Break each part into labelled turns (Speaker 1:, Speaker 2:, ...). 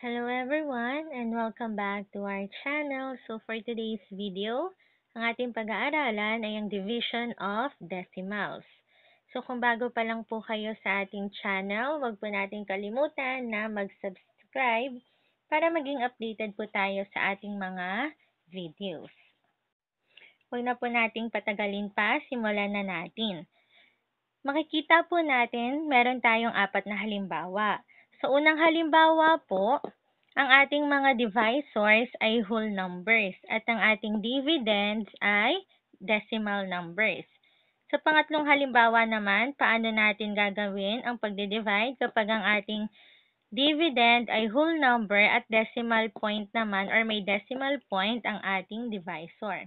Speaker 1: Hello everyone and welcome back to our channel. So for today's video, ang ating pag-aaralan ay ang division of decimals. So kung bago pa lang po kayo sa ating channel, wag po natin kalimutan na mag-subscribe para maging updated po tayo sa ating mga videos. Huwag na po nating patagalin pa, simulan na natin. Makikita po natin, meron tayong apat na halimbawa. Sa unang halimbawa po, ang ating mga divisors ay whole numbers at ang ating dividends ay decimal numbers. Sa pangatlong halimbawa naman, paano natin gagawin ang pagde-divide kapag ang ating dividend ay whole number at decimal point naman or may decimal point ang ating divisor.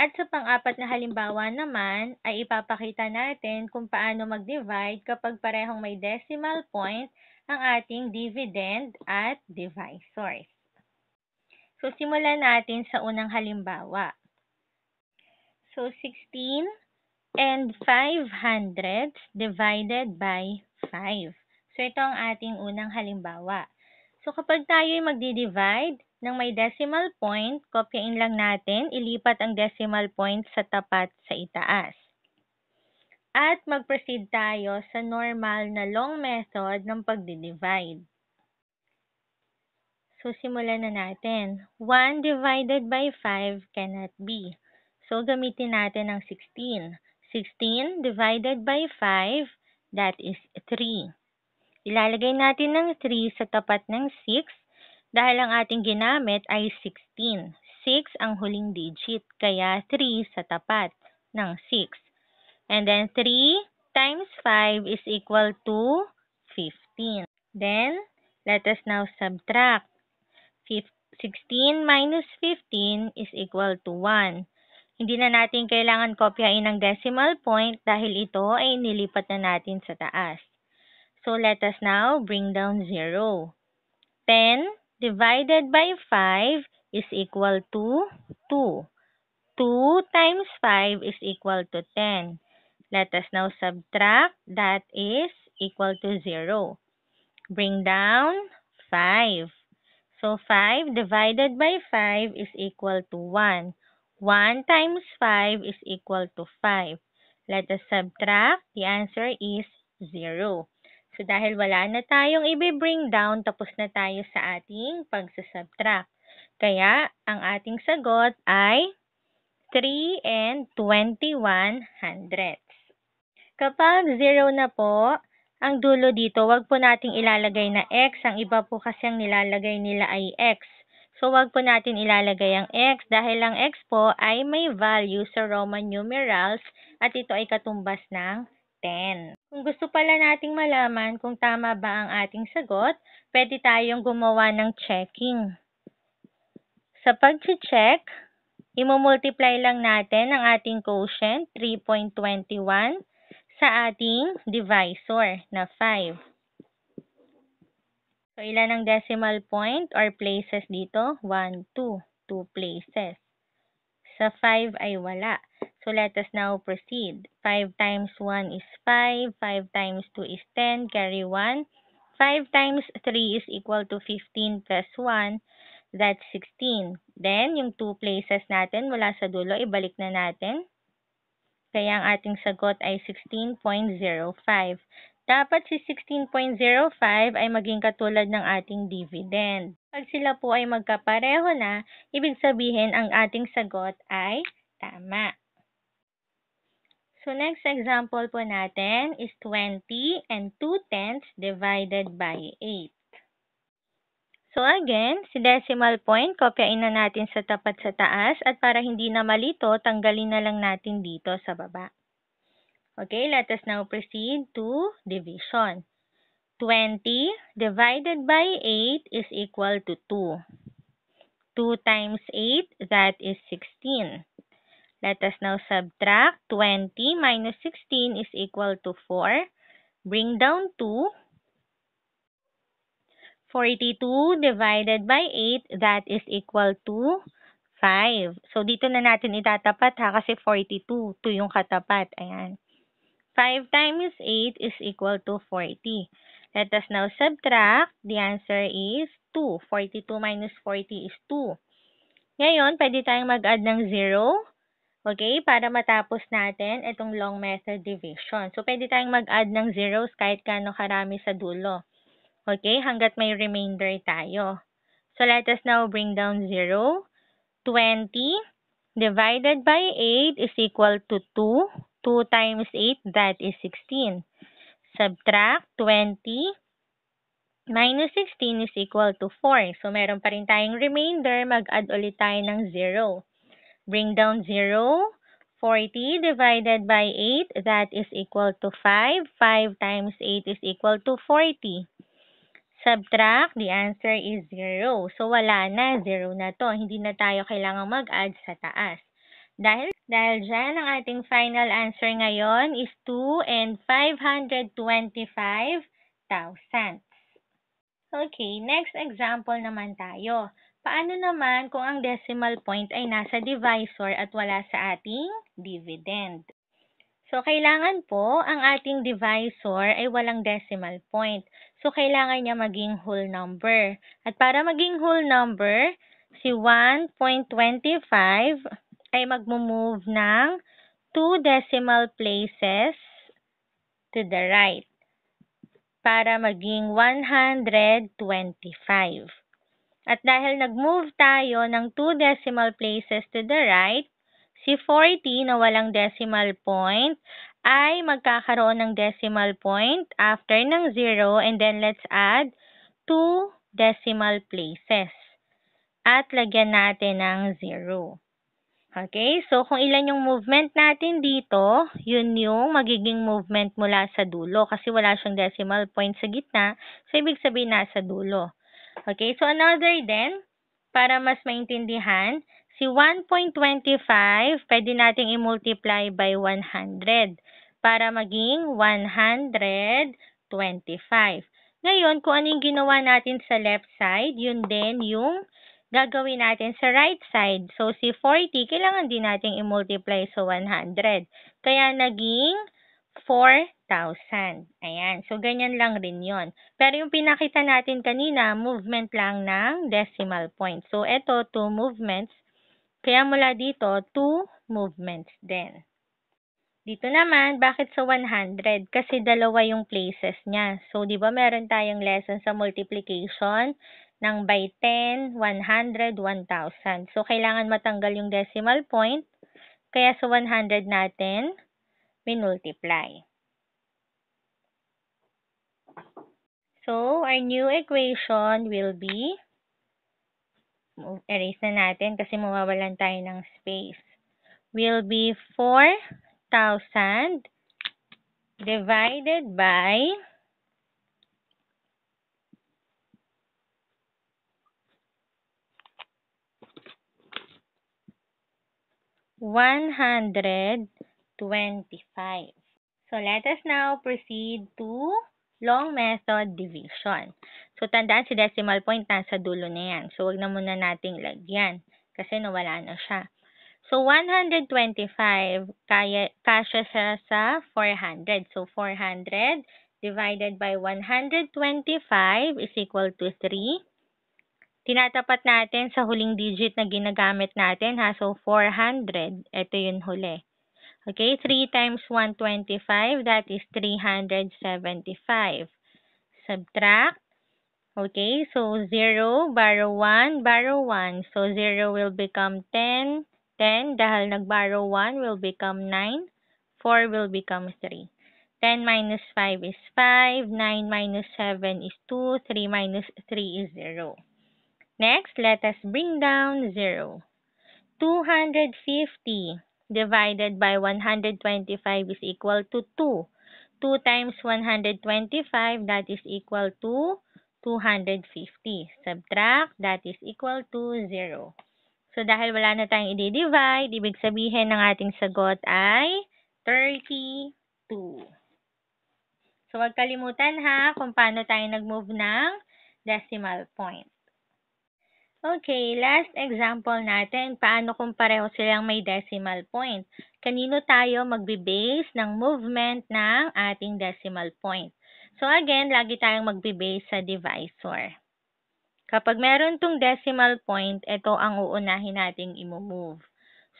Speaker 1: At sa pang-apat na halimbawa naman ay ipapakita natin kung paano mag-divide kapag parehong may decimal point ang ating dividend at divisors. So, simulan natin sa unang halimbawa. So, 16 and 500 divided by 5. So, ito ang ating unang halimbawa. So, kapag tayo ay magdi-divide ng may decimal point, kopyain lang natin, ilipat ang decimal point sa tapat sa itaas. At mag-proceed tayo sa normal na long method ng pagdi-divide. So, simulan na natin. 1 divided by 5 cannot be. So, gamitin natin ang 16. 16 divided by 5, that is 3. Ilalagay natin ng 3 sa tapat ng 6 dahil ang ating ginamit ay 16. 6 ang huling digit, kaya 3 sa tapat ng 6. And then 3 times 5 is equal to 15. Then, let us now subtract. 16 minus 15 is equal to 1. Hindi na natin kailangan kopyain ang decimal point dahil ito ay nilipat na natin sa taas. So, let us now bring down 0. 10 divided by 5 is equal to 2. 2 times 5 is equal to 10. Let us now subtract. That is equal to 0. Bring down 5. So 5 divided by 5 is equal to 1. 1 times 5 is equal to 5. Let us subtract. The answer is 0. So dahil wala na tayong i-bring down, tapos na tayo sa ating pagsasubtract. Kaya ang ating sagot ay 3 and 21 hundredths. Kapag 0 na po, ang dulo dito, wag po nating ilalagay na x. Ang iba po kasi ang nilalagay nila ay x. So, wag po natin ilalagay ang x dahil ang x po ay may value sa Roman numerals at ito ay katumbas ng 10. Kung gusto pala nating malaman kung tama ba ang ating sagot, pwede tayong gumawa ng checking. Sa pag-check, imumultiply lang natin ang ating quotient, 3.21, sa ating divisor na 5. So, ilan ang decimal point or places dito? 1, 2. 2 places. Sa 5 ay wala. So, let us now proceed. 5 times 1 is 5. 5 times 2 is 10. Carry 1. 5 times 3 is equal to 15 plus 1. That's 16. Then, yung 2 places natin wala sa dulo, ibalik na natin. Kaya ang ating sagot ay 16.05. Dapat si 16.05 ay maging katulad ng ating dividend. Pag sila po ay magkapareho na, ibig sabihin ang ating sagot ay tama. So, next example po natin is 20 and 2 tenths divided by 8. So again, si decimal point, kopyain na natin sa tapat sa taas at para hindi na malito, tanggalin na lang natin dito sa baba. Okay, let us now proceed to division. 20 divided by 8 is equal to 2. 2 times 8, that is 16. Let us now subtract 20 minus 16 is equal to 4. Bring down 2, 42 divided by 8, that is equal to 5. So, dito na natin itatapat ha, kasi 42, 2 yung katapat. Ayan. 5 times 8 is equal to 40. Let us now subtract. The answer is 2. 42 minus 40 is 2. Ngayon, pwede tayong mag-add ng 0. Okay? Para matapos natin itong long method division. So, pwede tayong mag-add ng zeros kahit kano karami sa dulo. Okay, hanggat may remainder tayo. So let us now bring down 0. 20 divided by 8 is equal to 2. 2 times 8, that is 16. Subtract 20 minus 16 is equal to 4. So meron pa rin tayong remainder. Mag-add ulit tayo ng 0. Bring down 0. 40 divided by 8, that is equal to 5. 5 times 8 is equal to 40 subtract, the answer is 0. So, wala na, 0 na to. Hindi na tayo kailangang mag-add sa taas. Dahil, dahil dyan, ang ating final answer ngayon is 2 and 525,000. Okay, next example naman tayo. Paano naman kung ang decimal point ay nasa divisor at wala sa ating dividend? So, kailangan po ang ating divisor ay walang decimal point. So, kailangan niya maging whole number. At para maging whole number, si 1.25 ay magmove ng 2 decimal places to the right para maging 125. At dahil nag-move tayo ng 2 decimal places to the right, si 40 na walang decimal point ay magkakaroon ng decimal point after ng 0 and then let's add two decimal places. At lagyan natin ng 0. Okay, so kung ilan yung movement natin dito, yun yung magiging movement mula sa dulo kasi wala siyang decimal point sa gitna. So, ibig sabihin nasa dulo. Okay, so another then, para mas maintindihan, Si 1.25, pwede nating i-multiply by 100 para maging 125. Ngayon, kung ano yung ginawa natin sa left side, yun din yung gagawin natin sa right side. So, si 40, kailangan din natin i-multiply sa 100. Kaya naging 4,000. Ayan. So, ganyan lang rin yon. Pero yung pinakita natin kanina, movement lang ng decimal point. So, eto, two movements kaya mula dito, 2 movements din. Dito naman, bakit sa 100? Kasi dalawa yung places niya. So, di ba meron tayong lesson sa multiplication ng by 10, 100, 1,000. So, kailangan matanggal yung decimal point. Kaya sa 100 natin, minultiply. So, our new equation will be erase na natin kasi mawawalan tayo ng space, will be 4,000 divided by 125. So let us now proceed to long method division. So, tandaan si decimal point nasa dulo na yan. So, wag na muna nating lagyan kasi nawala na siya. So, 125 kaya, kasya siya sa 400. So, 400 divided by 125 is equal to 3. Tinatapat natin sa huling digit na ginagamit natin ha. So, 400. Ito yung huli. Okay, 3 times 125, that is 375. Subtract. Okay, so 0, borrow 1, borrow 1. So 0 will become 10. 10 dahil nag-borrow 1 will become 9. 4 will become 3. 10 minus 5 is 5. 9 minus 7 is 2. 3 minus 3 is 0. Next, let us bring down 0. 250 divided by 125 is equal to 2. 2 times 125, that is equal to 250. Subtract, that is equal to 0. So, dahil wala na tayong i-divide, ibig sabihin ng ating sagot ay 32. So, huwag kalimutan ha kung paano tayo nag-move ng decimal point. Okay, last example natin, paano kung pareho silang may decimal point? Kanino tayo magbe-base ng movement ng ating decimal point? So again, lagi tayong magbe-base sa divisor. Kapag meron tong decimal point, ito ang uunahin nating i-move.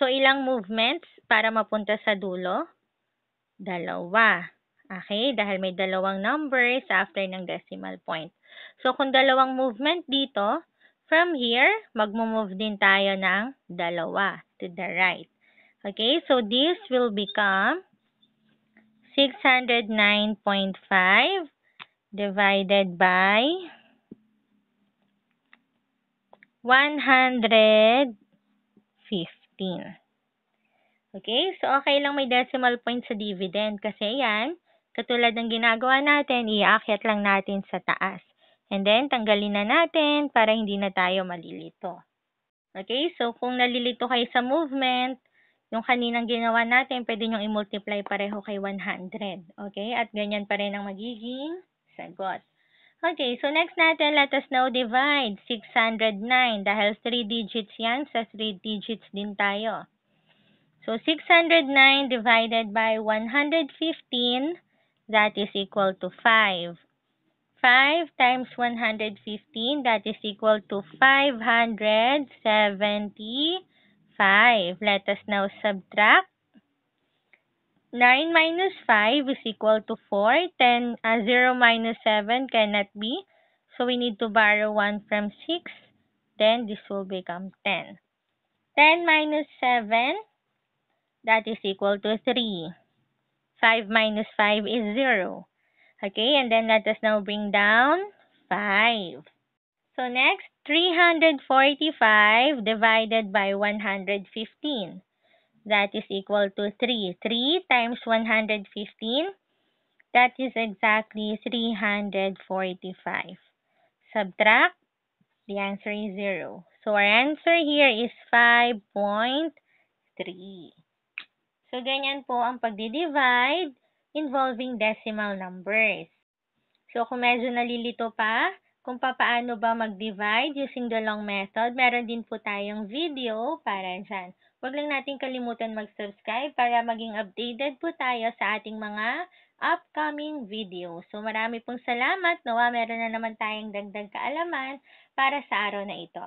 Speaker 1: So ilang movements para mapunta sa dulo? Dalawa. Okay, dahil may dalawang numbers after ng decimal point. So kung dalawang movement dito, From here, magmove din tayo ng dalawa to the right. Okay, so this will become 609.5 divided by 115. Okay, so okay lang may decimal point sa dividend kasi yan, katulad ng ginagawa natin, iakyat lang natin sa taas. And then, tanggalin na natin para hindi na tayo malilito. Okay, so kung nalilito kayo sa movement, yung kaninang ginawa natin, pwede nyo i-multiply pareho kay 100. Okay, at ganyan pa rin ang magiging sagot. Okay, so next natin, let us now divide 609 dahil 3 digits yan, sa 3 digits din tayo. So, 609 divided by 115, that is equal to 5. 5 times 115, that is equal to 575. Let us now subtract. 9 minus 5 is equal to 4. 10, uh, 0 minus 7 cannot be. So we need to borrow 1 from 6. Then this will become 10. 10 minus 7, that is equal to 3. 5 minus 5 is 0. Okay, and then let us now bring down 5. So next, 345 divided by 115. That is equal to 3. 3 times 115, that is exactly 345. Subtract, the answer is 0. So our answer here is 5.3. So ganyan po ang pagdi-divide involving decimal numbers. So, kung medyo nalilito pa, kung paano ba mag-divide using the long method, meron din po tayong video para dyan. Huwag lang natin kalimutan mag-subscribe para maging updated po tayo sa ating mga upcoming video. So marami pong salamat. Nawa meron na naman tayong dagdag kaalaman para sa araw na ito.